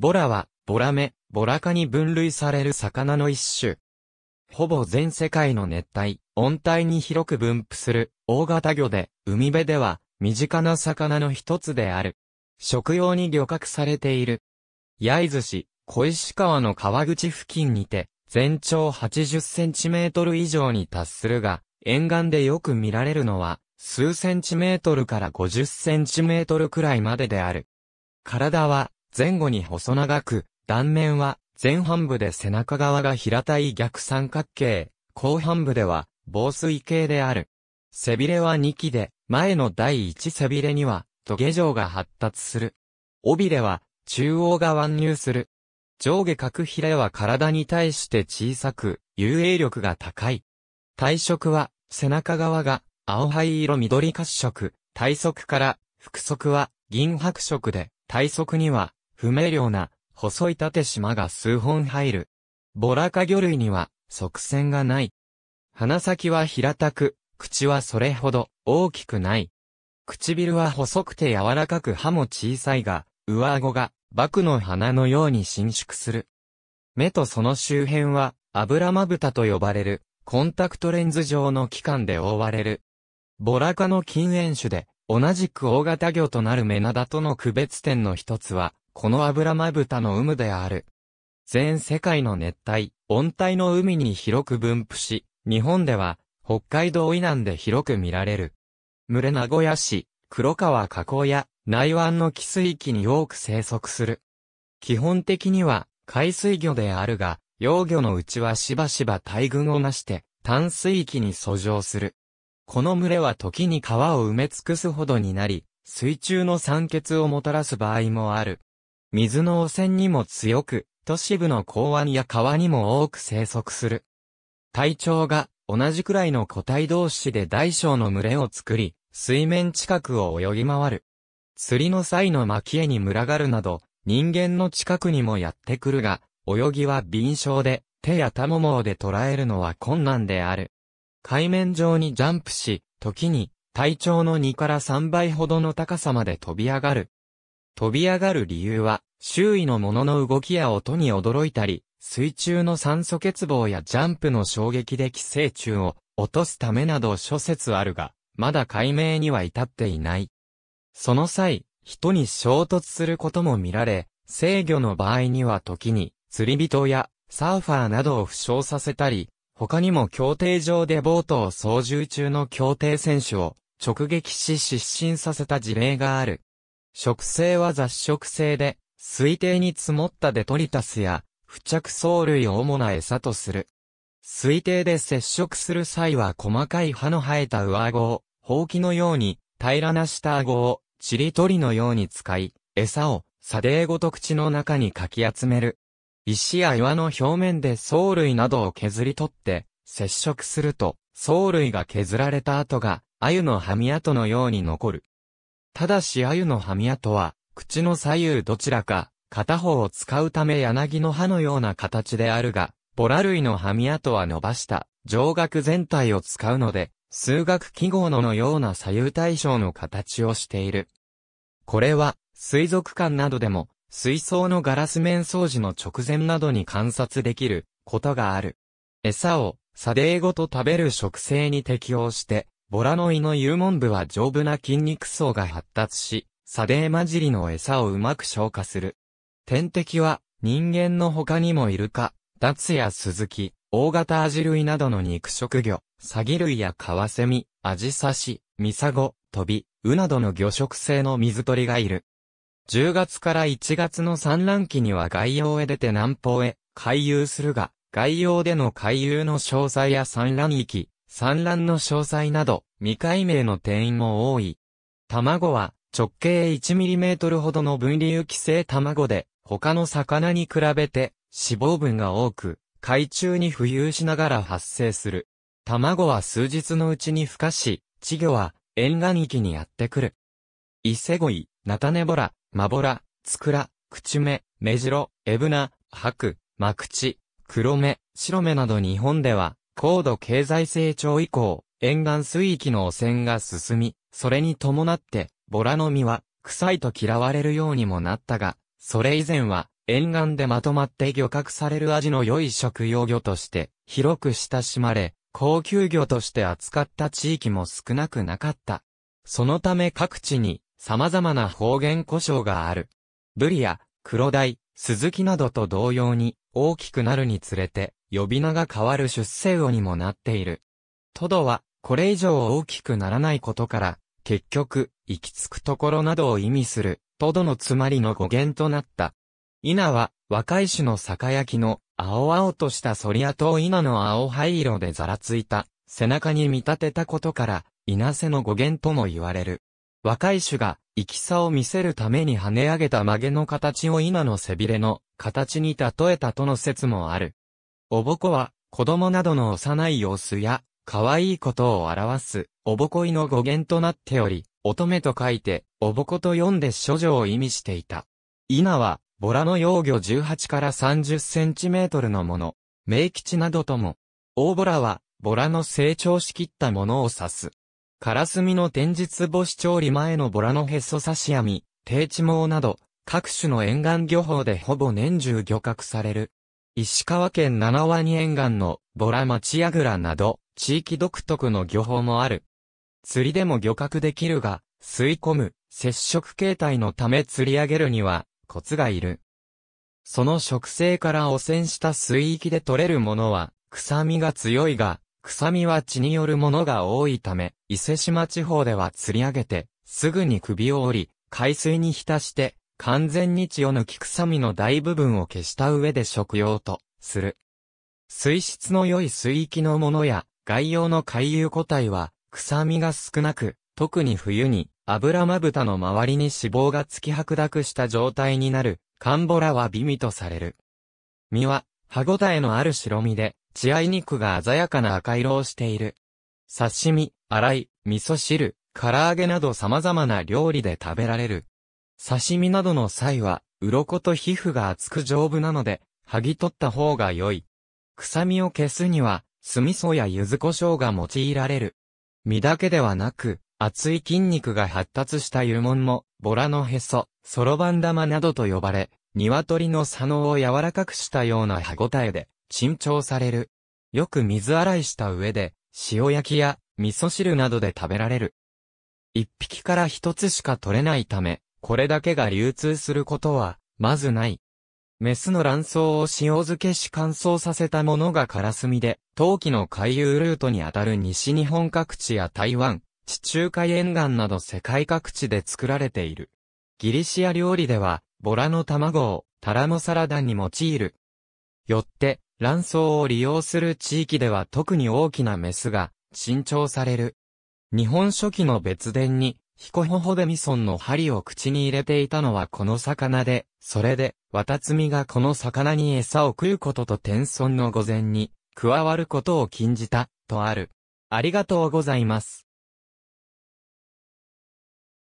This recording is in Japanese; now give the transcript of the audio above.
ボラは、ボラ目、ボラ科に分類される魚の一種。ほぼ全世界の熱帯、温帯に広く分布する大型魚で、海辺では身近な魚の一つである。食用に漁獲されている。焼津市、小石川の川口付近にて、全長80センチメートル以上に達するが、沿岸でよく見られるのは、数センチメートルから50センチメートルくらいまでである。体は前後に細長く、断面は前半部で背中側が平たい逆三角形、後半部では防水形である。背びれは2機で、前の第1背びれには、トゲ状が発達する。尾びれは、中央が湾入する。上下角ひれは体に対して小さく、遊泳力が高い。体色は、背中側が、青灰色緑褐色、体側から、腹側は、銀白色で、体側には、不明瞭な、細い縦縞が数本入る。ボラカ魚類には、側線がない。鼻先は平たく、口はそれほど大きくない。唇は細くて柔らかく歯も小さいが、上顎が、バクの鼻のように伸縮する。目とその周辺は、油まぶたと呼ばれる、コンタクトレンズ状の器官で覆われる。ボラカの禁煙種で、同じく大型魚となるメナダとの区別点の一つは、このアブラマブタの有無である。全世界の熱帯、温帯の海に広く分布し、日本では、北海道以南で広く見られる。群れ名古屋市、黒川河口や内湾の寄水域に多く生息する。基本的には海水魚であるが、幼魚のうちはしばしば大群をなして淡水域に遡上する。この群れは時に川を埋め尽くすほどになり、水中の酸欠をもたらす場合もある。水の汚染にも強く、都市部の港湾や川にも多く生息する。体長が同じくらいの個体同士で大小の群れを作り、水面近くを泳ぎ回る。釣りの際の蒔絵に群がるなど、人間の近くにもやってくるが、泳ぎは敏捷で、手やタもモで捉えるのは困難である。海面上にジャンプし、時に体長の2から3倍ほどの高さまで飛び上がる飛び上がる理由は、周囲のもの動きや音に驚いたり、水中の酸素欠乏やジャンプの衝撃で寄生虫を落とすためなど諸説あるが、まだ解明には至っていない。その際、人に衝突することも見られ、制御の場合には時に、釣り人やサーファーなどを負傷させたり、他にも協定上でボートを操縦中の協定選手を直撃し失神させた事例がある。植生は雑食性で、水底に積もったデトリタスや、付着藻類を主な餌とする。水底で接触する際は細かい歯の生えた上顎を、ほうきのように、平らな下顎を、ちりとりのように使い、餌を、砂泥ごと口の中にかき集める。石や岩の表面で藻類などを削り取って、接触すると、藻類が削られた跡が、鮎の歯み跡のように残る。ただし鮎の歯みとは、口の左右どちらか、片方を使うため柳の歯のような形であるが、ボラ類の歯みとは伸ばした、上顎全体を使うので、数学記号ののような左右対称の形をしている。これは、水族館などでも、水槽のガラス面掃除の直前などに観察できることがある。餌を、サデーごと食べる植生に適応して、ボラノイの幽門部は丈夫な筋肉層が発達し、サデー混じりの餌をうまく消化する。天敵は人間の他にもイルカ、ダツやスズキ、大型アジ類などの肉食魚、サギ類やカワセミ、アジサシ、ミサゴ、トビ、ウなどの魚食性の水鳥がいる。10月から1月の産卵期には外洋へ出て南方へ回遊するが、外洋での回遊の詳細や産卵域、産卵の詳細など、未解明の員も多い。卵は、直径 1mm ほどの分離有機性卵で、他の魚に比べて、脂肪分が多く、海中に浮遊しながら発生する。卵は数日のうちに孵化し、稚魚は沿岸域にやってくる。イセゴイ、ナタネボラ、マボラ、ツクラ、クチュメ、メジロ、エブナ、ハク、マクチ、クロメ、シロメなど日本では高度経済成長以降、沿岸水域の汚染が進み、それに伴って、ボラの実は、臭いと嫌われるようにもなったが、それ以前は、沿岸でまとまって漁獲される味の良い食用魚として、広く親しまれ、高級魚として扱った地域も少なくなかった。そのため各地に、様々な方言故障がある。ブリや、黒鯛、スズキなどと同様に、大きくなるにつれて、呼び名が変わる出世魚にもなっている。トドは、これ以上大きくならないことから、結局、行き着くところなどを意味する、トドのつまりの語源となった。稲は、若い種の酒焼きの、青々としたソリアと稲の青灰色でざらついた、背中に見立てたことから、稲瀬の語源とも言われる。若い種が、生きさを見せるために跳ね上げた曲げの形を稲の背びれの形に例えたとの説もある。おぼこは、子供などの幼い様子や、可愛いことを表す、おぼこいの語源となっており、乙女と書いて、おぼこと読んで処女を意味していた。稲は、ボラの幼魚18から30センチメートルのもの、名吉などとも、大ボラは、ボラの成長しきったものを指す。カラスミの天日干し調理前のボラのへそ差し網、低地網など、各種の沿岸漁法でほぼ年中漁獲される、石川県七和に沿岸のボラ町櫓など、地域独特の漁法もある。釣りでも漁獲できるが、吸い込む、接触形態のため釣り上げるには、コツがいる。その植生から汚染した水域で取れるものは、臭みが強いが、臭みは血によるものが多いため、伊勢島地方では釣り上げて、すぐに首を折り、海水に浸して、完全に血を抜き臭みの大部分を消した上で食用とする。水質の良い水域のものや外洋の海遊個体は臭みが少なく、特に冬に油まぶたの周りに脂肪が突き白濁した状態になる、カンボラは美味とされる。身は歯ごたえのある白身で、血合い肉が鮮やかな赤色をしている。刺身、洗い、味噌汁、唐揚げなど様々な料理で食べられる。刺身などの際は、鱗と皮膚が厚く丈夫なので、剥ぎ取った方が良い。臭みを消すには、酢味噌や柚子胡椒が用いられる。身だけではなく、厚い筋肉が発達した油門も、ボラのへそ、そろばん玉などと呼ばれ、鶏の左脳を柔らかくしたような歯ごたえで、珍重される。よく水洗いした上で、塩焼きや味噌汁などで食べられる。一匹から一つしか取れないため、これだけが流通することは、まずない。メスの卵巣を塩漬けし乾燥させたものがカラスミで、陶器の海遊ルートにあたる西日本各地や台湾、地中海沿岸など世界各地で作られている。ギリシア料理では、ボラの卵をタラのサラダに用いる。よって、卵巣を利用する地域では特に大きなメスが、新調される。日本初期の別伝に、ヒコホホデミソンの針を口に入れていたのはこの魚で、それで、ワタツミがこの魚に餌を食うことと天孫の御前に、加わることを禁じた、とある。ありがとうございます。